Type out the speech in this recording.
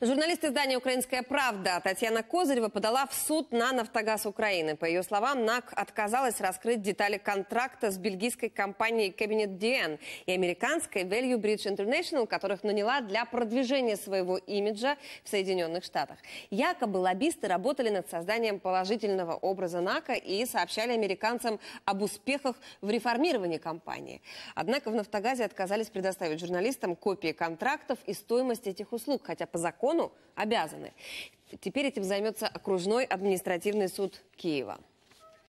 Журналист издания «Украинская правда» Татьяна Козырева подала в суд на «Нафтогаз Украины». По ее словам, НАК отказалась раскрыть детали контракта с бельгийской компанией «Кабинет Диэн» и американской Value Bridge International, которых наняла для продвижения своего имиджа в Соединенных Штатах. Якобы лоббисты работали над созданием положительного образа НАКа и сообщали американцам об успехах в реформировании компании. Однако в «Нафтогазе» отказались предоставить журналистам копии контрактов и стоимость этих услуг, хотя по закону закону обязаны. Теперь этим займется окружной административный суд Киева.